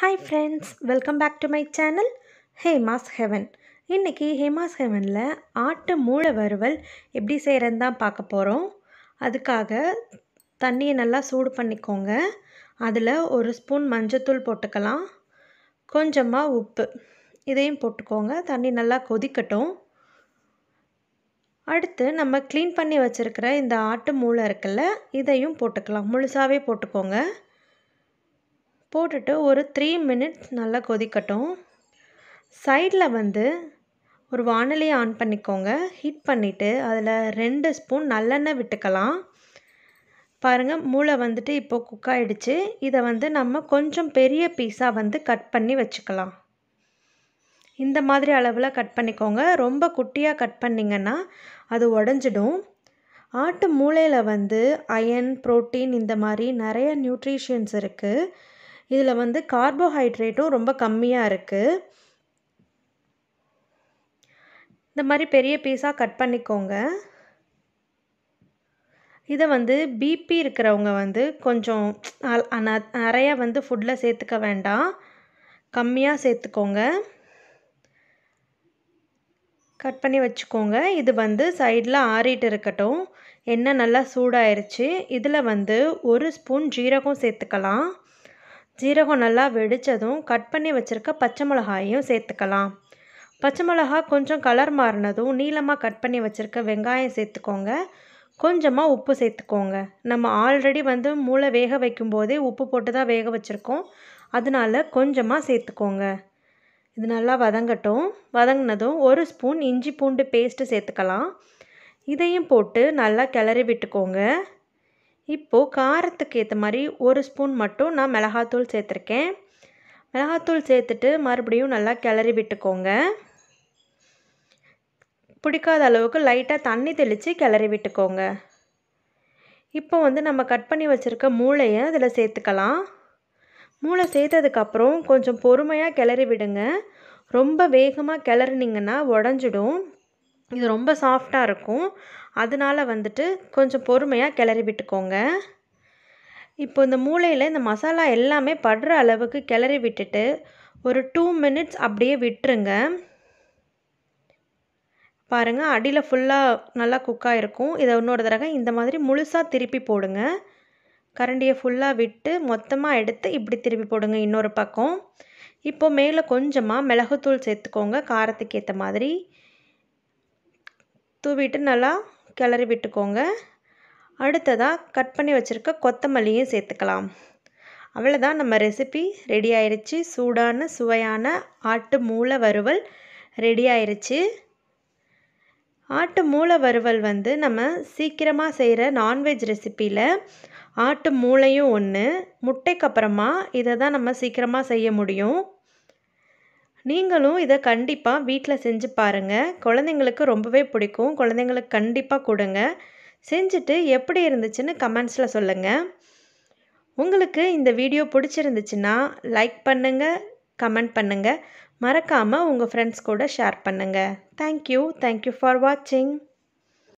hi friends welcome back to my channel Hema's heaven இன்றைக்கி ஹேமாஸ் ஹெவனில் ஆட்டு மூளை வறுவல் எப்படி செய்கிறதுன்னு தான் பார்க்க போகிறோம் அதுக்காக தண்ணியை நல்லா சூடு பண்ணிக்கோங்க அதில் ஒரு ஸ்பூன் மஞ்சத்தூள் போட்டுக்கலாம் கொஞ்சமாக உப்பு இதையும் போட்டுக்கோங்க தண்ணி நல்லா கொதிக்கட்டும் அடுத்து நம்ம க்ளீன் பண்ணி வச்சுருக்கிற இந்த ஆட்டு மூளை இருக்குல்ல இதையும் போட்டுக்கலாம் முழுசாகவே போட்டுக்கோங்க போட்டுட்டு ஒரு த்ரீ மினிட்ஸ் நல்லா கொதிக்கட்டும் சைடில் வந்து ஒரு வானலியை ஆன் பண்ணிக்கோங்க ஹீட் பண்ணிவிட்டு அதில் ரெண்டு ஸ்பூன் நல்லெண்ணெய் விட்டுக்கலாம் பாருங்கள் மூளை வந்துட்டு இப்போது குக் ஆகிடுச்சு இதை வந்து நம்ம கொஞ்சம் பெரிய பீஸாக வந்து கட் பண்ணி வச்சுக்கலாம் இந்த மாதிரி அளவில் கட் பண்ணிக்கோங்க ரொம்ப குட்டியாக கட் பண்ணிங்கன்னா அது உடஞ்சிடும் ஆட்டு மூளையில் வந்து அயன் புரோட்டீன் இந்த மாதிரி நிறைய நியூட்ரிஷியன்ஸ் இருக்குது இதில் வந்து கார்போஹைட்ரேட்டும் ரொம்ப கம்மியாக இருக்குது இந்த மாதிரி பெரிய பீஸாக கட் பண்ணிக்கோங்க இதை வந்து பிபி இருக்கிறவங்க வந்து கொஞ்சம் நிறையா வந்து ஃபுட்டில் சேர்த்துக்க வேண்டாம் கம்மியாக சேர்த்துக்கோங்க கட் பண்ணி வச்சுக்கோங்க இது வந்து சைடில் ஆறிட்டு இருக்கட்டும் எண்ணெய் நல்லா சூடாயிருச்சு இதில் வந்து ஒரு ஸ்பூன் ஜீரகம் சேர்த்துக்கலாம் ஜீரகம் நல்லா வெடித்ததும் கட் பண்ணி வச்சுருக்க பச்சை மிளகாயையும் சேர்த்துக்கலாம் பச்சை மிளகா கொஞ்சம் கலர் மாறினதும் நீளமாக கட் பண்ணி வச்சுருக்க வெங்காயம் சேர்த்துக்கோங்க கொஞ்சமாக உப்பு சேர்த்துக்கோங்க நம்ம ஆல்ரெடி வந்து மூளை வேக வைக்கும்போதே உப்பு போட்டு தான் வேக வச்சுருக்கோம் அதனால் கொஞ்சமாக சேர்த்துக்கோங்க இது நல்லா வதங்கட்டும் வதங்கினதும் ஒரு ஸ்பூன் இஞ்சி பூண்டு பேஸ்ட்டு சேர்த்துக்கலாம் இதையும் போட்டு நல்லா கிளறி விட்டுக்கோங்க இப்போது காரத்துக்கு ஏற்ற மாதிரி ஒரு ஸ்பூன் மட்டும் நான் மிளகாத்தூள் சேர்த்துருக்கேன் மிளகாத்தூள் சேர்த்துட்டு மறுபடியும் நல்லா கிளறி விட்டுக்கோங்க பிடிக்காத அளவுக்கு லைட்டாக தண்ணி தெளித்து கிளறி விட்டுக்கோங்க இப்போ வந்து நம்ம கட் பண்ணி வச்சுருக்க மூளையை அதில் சேர்த்துக்கலாம் மூளை சேர்த்ததுக்கப்புறம் கொஞ்சம் பொறுமையாக கிளறி விடுங்க ரொம்ப வேகமாக கிளறினிங்கன்னா உடஞ்சிடும் இது ரொம்ப சாஃப்டாக இருக்கும் அதனால் வந்துட்டு கொஞ்சம் பொறுமையாக கிளறி விட்டுக்கோங்க இப்போ இந்த மூளையில் இந்த மசாலா எல்லாமே படுற அளவுக்கு கிளறி விட்டுட்டு ஒரு டூ மினிட்ஸ் அப்படியே விட்டுருங்க பாருங்கள் அடியில் ஃபுல்லாக நல்லா குக்காக இருக்கும் இதை இன்னொரு தடவை இந்த மாதிரி முழுசாக திருப்பி போடுங்க கரண்டியை ஃபுல்லாக விட்டு மொத்தமாக எடுத்து இப்படி திருப்பி போடுங்க இன்னொரு பக்கம் இப்போது மேலே கொஞ்சமாக மிளகுத்தூள் சேர்த்துக்கோங்க காரத்துக்கு ஏற்ற மாதிரி தூவிட்டு நல்லா கிளறி விட்டுக்கோங்க அடுத்ததாக கட் பண்ணி வச்சுருக்க கொத்தமல்லியும் சேர்த்துக்கலாம் அவ்வளோதான் நம்ம ரெசிபி ரெடி ஆயிடுச்சு சூடான சுவையான ஆட்டு மூளை வறுவல் ரெடி ஆயிடுச்சு ஆட்டு மூளை வறுவல் வந்து நம்ம சீக்கிரமாக செய்கிற நான்வெஜ் ரெசிப்பியில் ஆட்டு மூளையும் ஒன்று முட்டைக்கு அப்புறமா இதை தான் நம்ம சீக்கிரமாக செய்ய முடியும் நீங்களும் இதை கண்டிப்பாக வீட்டில் செஞ்சு பாருங்கள் குழந்தைங்களுக்கு ரொம்பவே பிடிக்கும் குழந்தைங்களுக்கு கண்டிப்பாக கொடுங்க செஞ்சுட்டு எப்படி இருந்துச்சுன்னு கமெண்ட்ஸில் சொல்லுங்கள் உங்களுக்கு இந்த வீடியோ பிடிச்சிருந்துச்சுன்னா லைக் பண்ணுங்கள் கமெண்ட் பண்ணுங்கள் மறக்காமல் உங்கள் ஃப்ரெண்ட்ஸ் கூட ஷேர் பண்ணுங்கள் தேங்க்யூ தேங்க்யூ ஃபார் வாட்சிங்